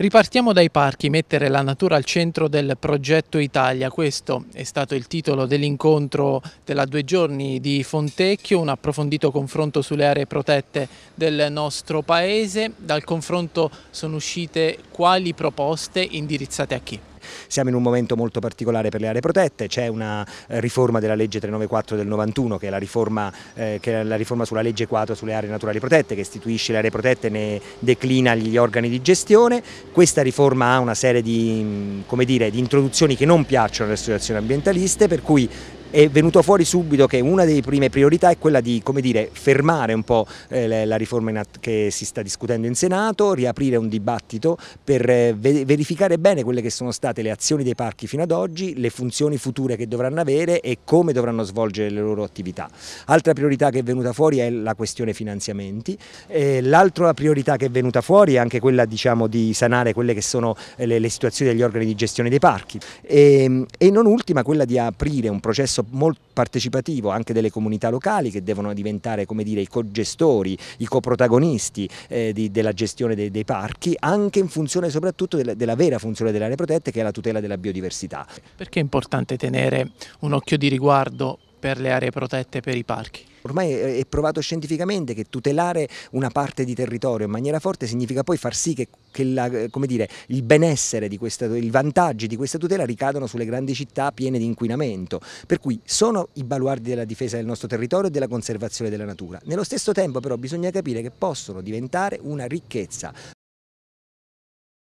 Ripartiamo dai parchi, mettere la natura al centro del progetto Italia, questo è stato il titolo dell'incontro della due giorni di Fontecchio, un approfondito confronto sulle aree protette del nostro paese, dal confronto sono uscite quali proposte indirizzate a chi? Siamo in un momento molto particolare per le aree protette, c'è una eh, riforma della legge 394 del 91 che è, riforma, eh, che è la riforma, sulla legge quadro sulle aree naturali protette che istituisce le aree protette e ne declina gli organi di gestione. Questa riforma ha una serie di, mm, dire, di introduzioni che non piacciono alle associazioni ambientaliste per cui è venuto fuori subito che una delle prime priorità è quella di dire, fermare un po' eh, la riforma che si sta discutendo in Senato, riaprire un dibattito per eh, verificare bene quelle che sono state le azioni dei parchi fino ad oggi, le funzioni future che dovranno avere e come dovranno svolgere le loro attività. Altra priorità che è venuta fuori è la questione finanziamenti, eh, l'altra priorità che è venuta fuori è anche quella diciamo, di sanare quelle che sono le, situazioni degli organi di gestione dei parchi ehm, e non ultima quella di aprire un processo processo molto partecipativo anche delle comunità locali che devono diventare come dire, i cogestori, i coprotagonisti eh, di, della gestione dei, dei, parchi, anche in funzione soprattutto della, della vera funzione delle aree protette che è la tutela della biodiversità. Perché è importante tenere un occhio di riguardo per le aree protette e per i parchi. Ormai è provato scientificamente che tutelare una parte di territorio in maniera forte significa poi far sì che, che la, dire, il benessere, questa, i vantaggi di questa tutela ricadano sulle grandi città piene di inquinamento, per cui sono i baluardi della difesa del nostro territorio e della conservazione della natura. Nello stesso tempo però bisogna capire che possono diventare una ricchezza